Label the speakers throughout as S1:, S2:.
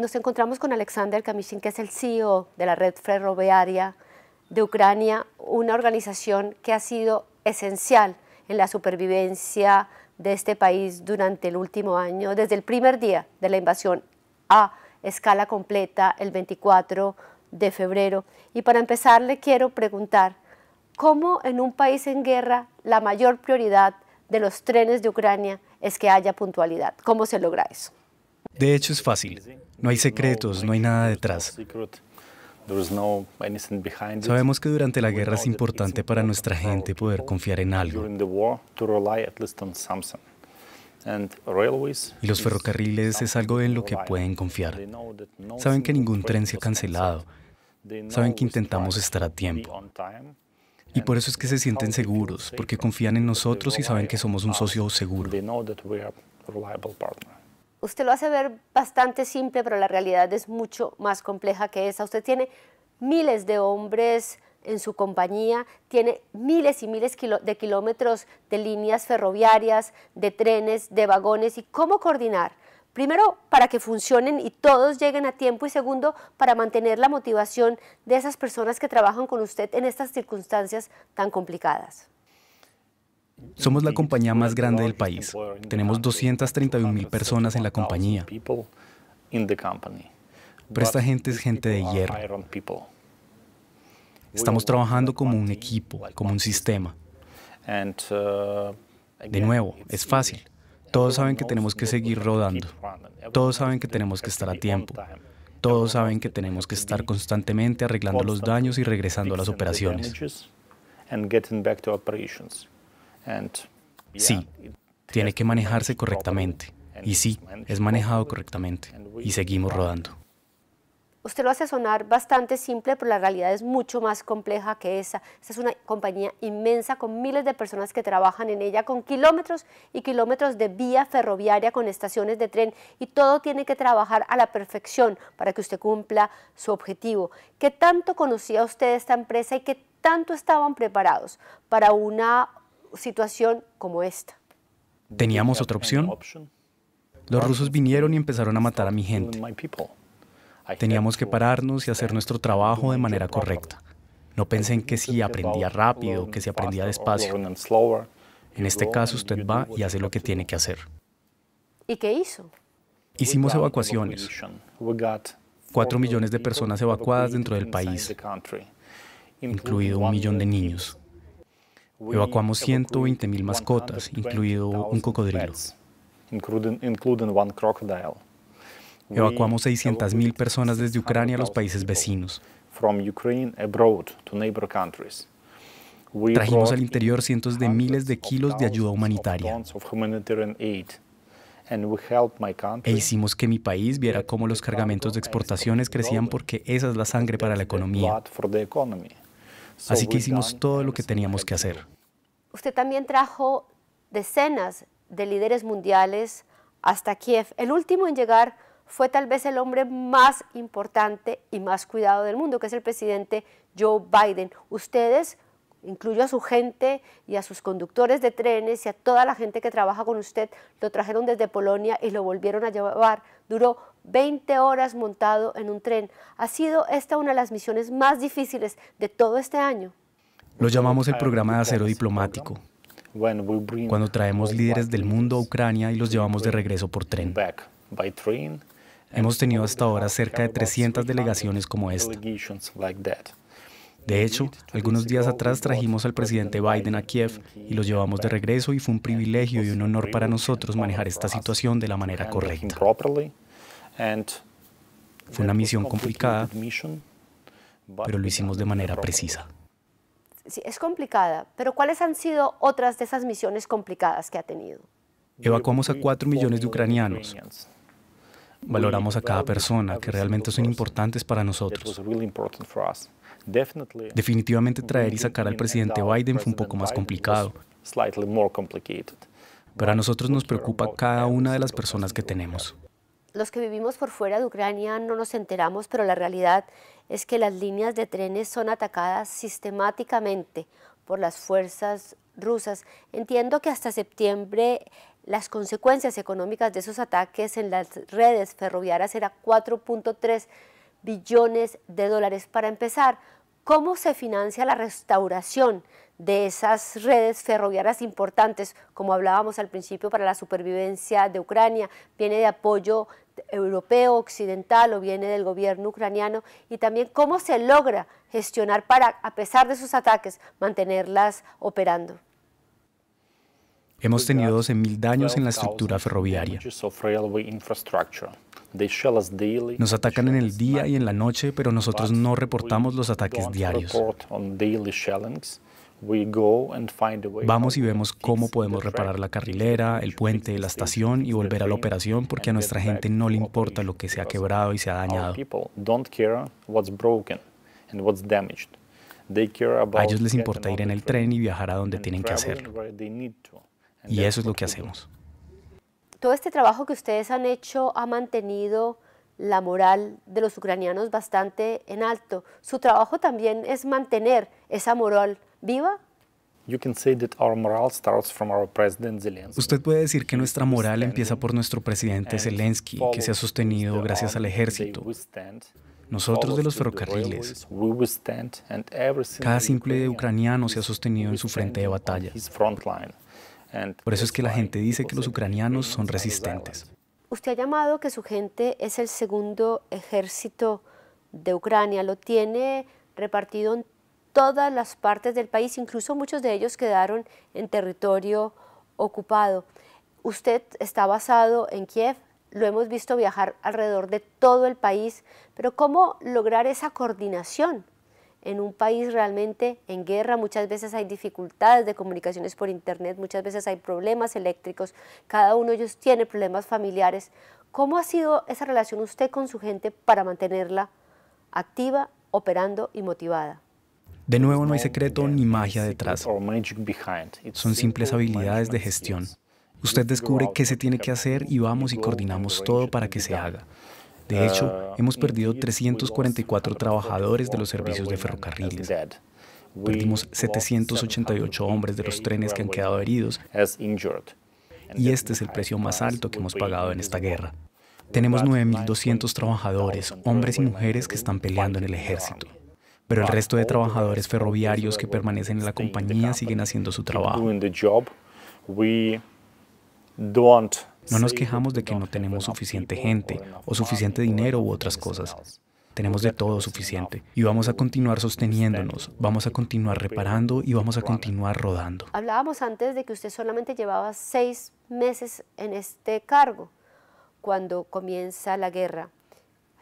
S1: Nos encontramos con Alexander Kamishin, que es el CEO de la Red Ferroviaria de Ucrania, una organización que ha sido esencial en la supervivencia de este país durante el último año, desde el primer día de la invasión a escala completa el 24 de febrero. Y para empezar le quiero preguntar, ¿cómo en un país en guerra la mayor prioridad de los trenes de Ucrania es que haya puntualidad? ¿Cómo se logra eso?
S2: De hecho es
S3: fácil. No hay secretos, no hay nada detrás. Sabemos que durante la guerra es importante para nuestra gente poder confiar en algo. Y los ferrocarriles es algo en lo que pueden confiar.
S2: Saben que ningún
S3: tren se ha cancelado. Saben que intentamos estar a tiempo. Y por eso es que se sienten seguros, porque confían en nosotros y saben que somos un socio
S2: seguro
S1: usted lo hace ver bastante simple, pero la realidad es mucho más compleja que esa. Usted tiene miles de hombres en su compañía, tiene miles y miles de kilómetros de líneas ferroviarias, de trenes, de vagones y cómo coordinar. Primero, para que funcionen y todos lleguen a tiempo y segundo, para mantener la motivación de esas personas que trabajan con usted en estas circunstancias tan complicadas.
S3: Somos la compañía más grande del país. Tenemos 231 mil personas en la compañía.
S2: Pero esta
S3: gente es gente de hierro. Estamos trabajando como un equipo, como un sistema.
S2: Uh, de nuevo,
S3: es fácil. Todos saben que tenemos que seguir rodando. Todos saben que tenemos que estar a tiempo. Todos saben que tenemos que estar constantemente arreglando los daños y regresando a las operaciones. Sí, tiene que manejarse correctamente. Y sí, es manejado correctamente. Y seguimos rodando.
S1: Usted lo hace sonar bastante simple, pero la realidad es mucho más compleja que esa. Esta es una compañía inmensa con miles de personas que trabajan en ella, con kilómetros y kilómetros de vía ferroviaria, con estaciones de tren, y todo tiene que trabajar a la perfección para que usted cumpla su objetivo. ¿Qué tanto conocía usted esta empresa y qué tanto estaban preparados para una situación como esta.
S3: ¿Teníamos otra opción? Los rusos vinieron y empezaron a matar a mi gente. Teníamos que pararnos y hacer nuestro trabajo de manera correcta. No pensé en que si aprendía rápido, que si aprendía despacio. En este caso usted va y hace lo que tiene que hacer.
S1: ¿Y qué hizo?
S3: Hicimos evacuaciones. Cuatro millones de personas evacuadas dentro del país, incluido un millón de niños. Evacuamos 120.000 mascotas, incluido un cocodrilo. Evacuamos 600.000 personas desde Ucrania a los países vecinos. Trajimos al interior cientos de miles de kilos de ayuda humanitaria. E hicimos que mi país viera cómo los cargamentos de exportaciones crecían porque esa es la sangre para la economía. Así que hicimos todo lo que teníamos que hacer.
S1: Usted también trajo decenas de líderes mundiales hasta Kiev. El último en llegar fue tal vez el hombre más importante y más cuidado del mundo, que es el presidente Joe Biden. Ustedes incluyo a su gente y a sus conductores de trenes y a toda la gente que trabaja con usted, lo trajeron desde Polonia y lo volvieron a llevar. Duró 20 horas montado en un tren. Ha sido esta una de las misiones más difíciles de todo este año.
S3: Lo llamamos el ah, programa de acero diplomático,
S2: cuando
S3: traemos líderes del mundo a Ucrania y los llevamos de regreso por tren. Hemos tenido hasta ahora cerca de 300 delegaciones como esta. De hecho, algunos días atrás trajimos al presidente Biden a Kiev y los llevamos de regreso y fue un privilegio y un honor para nosotros manejar esta situación de la manera correcta. Fue una misión complicada, pero lo hicimos de manera precisa.
S1: Sí, es complicada, pero ¿cuáles han sido otras de esas misiones complicadas que ha tenido?
S3: Evacuamos a 4 millones de ucranianos
S2: valoramos a cada
S3: persona, que realmente son importantes para nosotros.
S2: Definitivamente
S3: traer y sacar al presidente Biden fue un poco más complicado. Pero a nosotros nos preocupa cada una de las personas que tenemos.
S1: Los que vivimos por fuera de Ucrania no nos enteramos, pero la realidad es que las líneas de trenes son atacadas sistemáticamente por las fuerzas rusas. Entiendo que hasta septiembre las consecuencias económicas de esos ataques en las redes ferroviarias era 4.3 billones de dólares. Para empezar, ¿cómo se financia la restauración de esas redes ferroviarias importantes, como hablábamos al principio, para la supervivencia de Ucrania? ¿Viene de apoyo europeo, occidental o viene del gobierno ucraniano? Y también, ¿cómo se logra gestionar para, a pesar de esos ataques, mantenerlas operando?
S3: Hemos tenido 12.000 daños en la estructura ferroviaria. Nos atacan en el día y en la noche, pero nosotros no reportamos los ataques diarios. Vamos y vemos cómo podemos reparar la carrilera, el puente, la estación y volver a la operación porque a nuestra gente no le importa lo que se ha quebrado y se ha dañado.
S2: A ellos les importa
S3: ir en el tren y viajar a donde tienen que hacerlo. Y eso es lo que hacemos.
S1: Todo este trabajo que ustedes han hecho ha mantenido la moral de los ucranianos bastante en alto. Su trabajo también es mantener esa moral viva.
S2: Usted
S3: puede decir que nuestra moral empieza por nuestro presidente Zelensky, que se ha sostenido gracias al ejército.
S2: Nosotros de los ferrocarriles. Cada simple
S3: ucraniano se ha sostenido en su frente de batalla. Por eso es que la gente dice que los ucranianos son resistentes.
S1: Usted ha llamado que su gente es el segundo ejército de Ucrania. Lo tiene repartido en todas las partes del país, incluso muchos de ellos quedaron en territorio ocupado. Usted está basado en Kiev, lo hemos visto viajar alrededor de todo el país, pero ¿cómo lograr esa coordinación en un país realmente en guerra, muchas veces hay dificultades de comunicaciones por internet, muchas veces hay problemas eléctricos, cada uno de ellos tiene problemas familiares. ¿Cómo ha sido esa relación usted con su gente para mantenerla activa, operando y motivada?
S3: De nuevo, no hay secreto ni magia detrás. Son simples habilidades de gestión. Usted descubre qué se tiene que hacer y vamos y coordinamos todo para que se haga. De hecho, ah, hemos perdido 344 trabajadores de los servicios de ferrocarriles. Perdimos 788 hombres de los trenes que han quedado heridos. Y este es el precio más alto que hemos pagado en esta guerra. Tenemos 9.200 trabajadores, hombres y mujeres que están peleando en el ejército. Pero el resto de trabajadores ferroviarios que permanecen en la compañía siguen haciendo su trabajo. No nos quejamos de que no tenemos suficiente gente o suficiente dinero u otras cosas. Tenemos de todo suficiente y vamos a continuar sosteniéndonos, vamos a continuar reparando y vamos a continuar rodando.
S1: Hablábamos antes de que usted solamente llevaba seis meses en este cargo cuando comienza la guerra.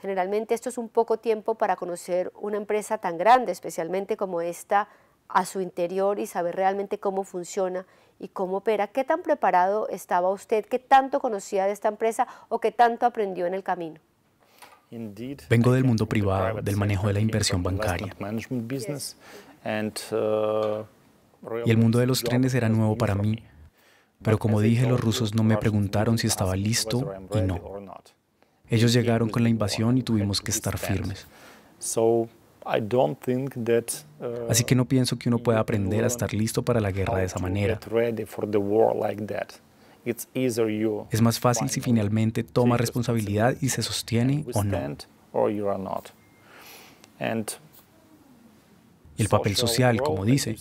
S1: Generalmente esto es un poco tiempo para conocer una empresa tan grande, especialmente como esta a su interior y saber realmente cómo funciona y cómo opera. ¿Qué tan preparado estaba usted? ¿Qué tanto conocía de esta empresa o qué tanto aprendió en el camino?
S3: Vengo del mundo privado, del manejo de la inversión bancaria.
S2: Uh, y el mundo de
S3: los trenes era nuevo para mí. Pero como dije, los rusos no me preguntaron si estaba listo y no.
S2: Ellos llegaron con la invasión y
S3: tuvimos que estar firmes.
S2: Uh, Así que no
S3: pienso que uno pueda aprender a estar listo para la guerra de esa manera.
S2: Es más fácil si
S3: finalmente toma responsabilidad y se sostiene o no. El papel social, como dice,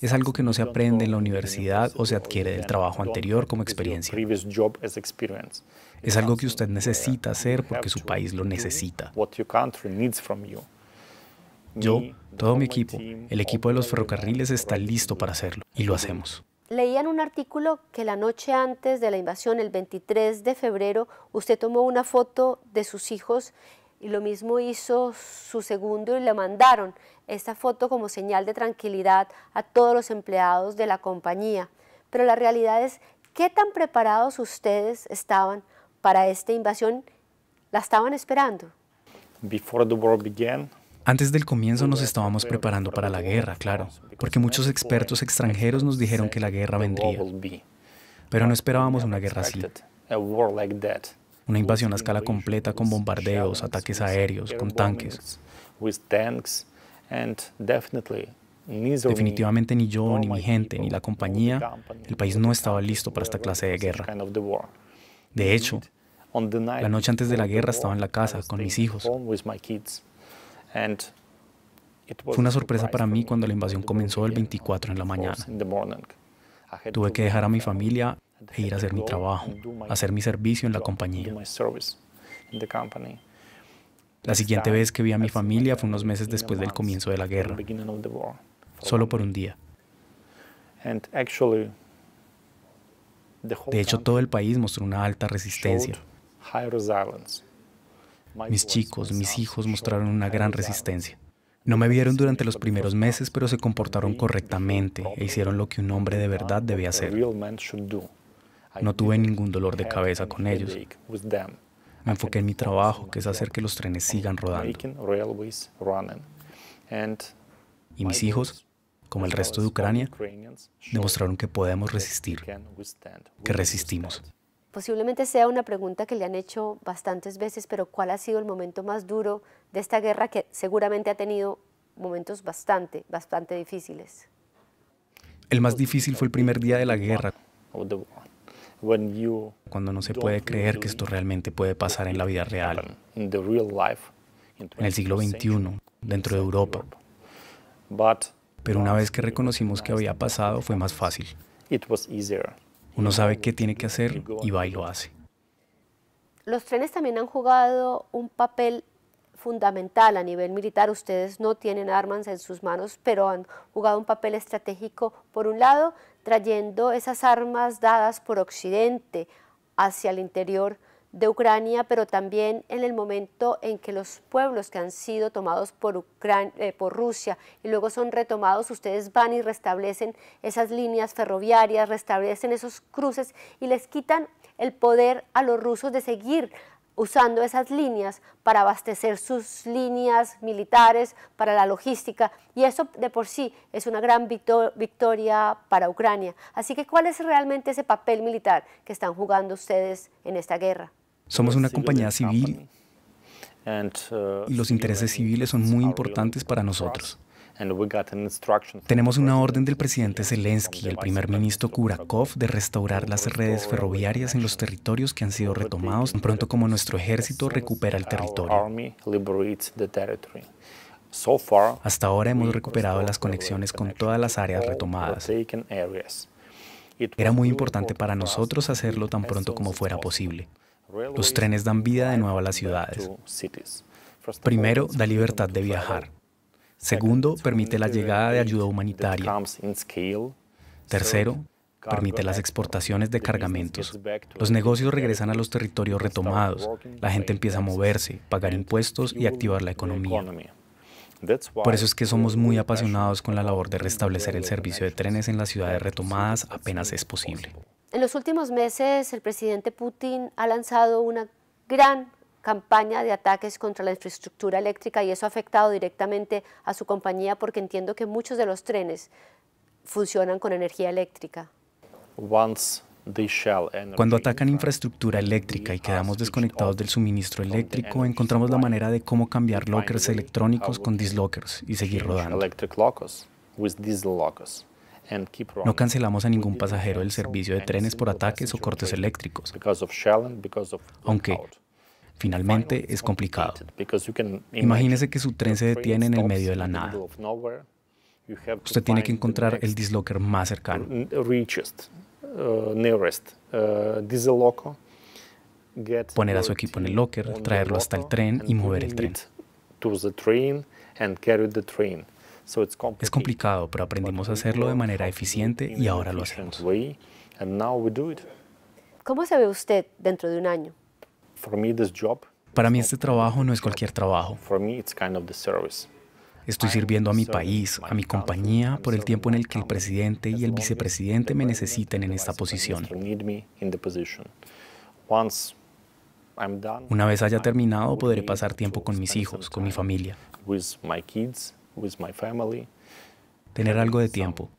S3: es algo que no se aprende en la universidad o se adquiere del trabajo anterior como experiencia. Es algo que usted necesita hacer porque su país lo necesita. Yo, todo mi equipo, el equipo de los ferrocarriles está listo para hacerlo y lo hacemos.
S1: Leían un artículo que la noche antes de la invasión, el 23 de febrero, usted tomó una foto de sus hijos y lo mismo hizo su segundo y le mandaron esta foto como señal de tranquilidad a todos los empleados de la compañía. Pero la realidad es, ¿qué tan preparados ustedes estaban para esta invasión? ¿La estaban esperando?
S2: Before the war began,
S3: antes del comienzo nos estábamos preparando para la guerra, claro, porque muchos expertos extranjeros nos dijeron que la guerra vendría. Pero no esperábamos una guerra así. Una invasión a escala completa con bombardeos, ataques aéreos, con tanques.
S2: Definitivamente
S3: ni yo, ni mi gente, ni la compañía, el país no estaba listo para esta clase de guerra. De hecho,
S2: la noche
S3: antes de la guerra estaba en la casa con mis
S2: hijos. Fue una sorpresa para
S3: mí cuando la invasión comenzó el 24 en la mañana. Tuve que dejar a mi familia e ir a hacer mi trabajo, hacer mi servicio en la compañía. La siguiente vez que vi a mi familia fue unos meses después del comienzo de la guerra, solo por un día. De hecho, todo el país mostró una alta resistencia. Mis chicos, mis hijos mostraron una gran resistencia. No me vieron durante los primeros meses, pero se comportaron correctamente e hicieron lo que un hombre de verdad debe hacer.
S2: No tuve ningún dolor de cabeza con ellos.
S3: Me enfoqué en mi trabajo, que es hacer que los trenes sigan rodando.
S2: Y mis hijos, como el resto de Ucrania, demostraron que podemos resistir, que resistimos.
S1: Posiblemente sea una pregunta que le han hecho bastantes veces, pero ¿cuál ha sido el momento más duro de esta guerra que seguramente ha tenido momentos bastante, bastante difíciles?
S3: El más difícil fue el primer día de la guerra,
S2: cuando
S3: no se puede creer que esto realmente puede pasar en la vida real,
S2: en el siglo XXI,
S3: dentro de Europa. Pero una vez que reconocimos que había pasado, fue más fácil. Uno sabe qué tiene que hacer y va y lo hace.
S1: Los trenes también han jugado un papel fundamental a nivel militar. Ustedes no tienen armas en sus manos, pero han jugado un papel estratégico, por un lado, trayendo esas armas dadas por Occidente hacia el interior de Ucrania, pero también en el momento en que los pueblos que han sido tomados eh, por, Rusia y luego son retomados, ustedes van y restablecen esas líneas ferroviarias, restablecen esos cruces y les quitan el poder a los rusos de seguir usando esas líneas para abastecer sus líneas militares, para la logística, y eso de por sí es una gran victoria para Ucrania. Así que, ¿cuál es realmente ese papel militar que están jugando ustedes en esta guerra?
S3: Somos una compañía civil
S2: uh, y los intereses civiles
S3: son muy importantes para nosotros. Tenemos una orden del presidente Zelensky y el primer ministro Kurakov de restaurar las redes ferroviarias en los territorios que han sido retomados tan pronto como nuestro ejército recupera el territorio. Hasta ahora hemos recuperado las conexiones con todas las áreas retomadas. Era muy importante para nosotros hacerlo tan pronto como fuera posible. Los trenes dan vida de nuevo a las ciudades. Primero, da libertad de viajar. Segundo, permite la llegada de ayuda humanitaria. Tercero, permite las exportaciones de cargamentos. Los negocios regresan a los territorios retomados, la gente empieza a moverse, pagar impuestos y activar la economía. Por eso es que somos muy apasionados con la labor de restablecer el servicio de trenes en las ciudades retomadas apenas es posible.
S1: En los últimos meses, el presidente Putin ha lanzado una gran campaña de ataques contra la infraestructura eléctrica y eso ha afectado directamente a su compañía porque entiendo que muchos de los trenes funcionan con energía eléctrica.
S2: cuando
S3: atacan infraestructura eléctrica y quedamos desconectados del suministro eléctrico, encontramos la manera de cómo cambiar lockers electrónicos con dislockers y seguir rodando. No cancelamos a ningún pasajero el servicio de trenes por ataques o cortes
S2: eléctricos,
S3: aunque finalmente es complicado. Imagínese que su tren se detiene en el medio de la nada. Usted tiene que encontrar el dislocker más cercano.
S2: Uh, uh, Poner a su equipo en el locker, traerlo hasta el tren y mover el tren. Es
S3: complicado, pero aprendimos a hacerlo de manera eficiente y ahora lo hacemos.
S1: ¿Cómo se ve usted dentro de un año?
S3: Para mí este trabajo no es cualquier trabajo. Estoy sirviendo a mi país, a mi compañía, por el tiempo en el que el presidente y el vicepresidente me necesiten en esta posición. Una vez haya terminado, podré pasar tiempo con mis hijos, con mi familia. Tener algo de tiempo.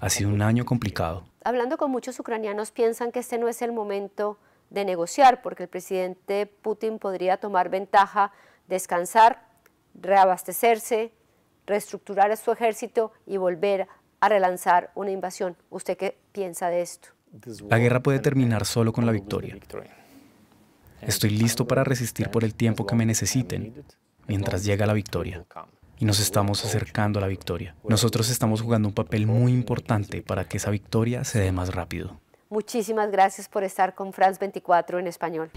S3: ha sido un año complicado.
S1: Hablando con muchos ucranianos, piensan que este no es el momento de negociar, porque el presidente Putin podría tomar ventaja, descansar, reabastecerse, reestructurar a su ejército y volver a relanzar una invasión. ¿Usted qué piensa de esto? La guerra puede terminar
S3: solo con la victoria. Estoy listo para resistir por el tiempo que me necesiten mientras llega la victoria. Y nos estamos acercando a la victoria. Nosotros estamos jugando un papel muy importante para que esa victoria se dé más rápido.
S1: Muchísimas gracias por estar con France 24 en español.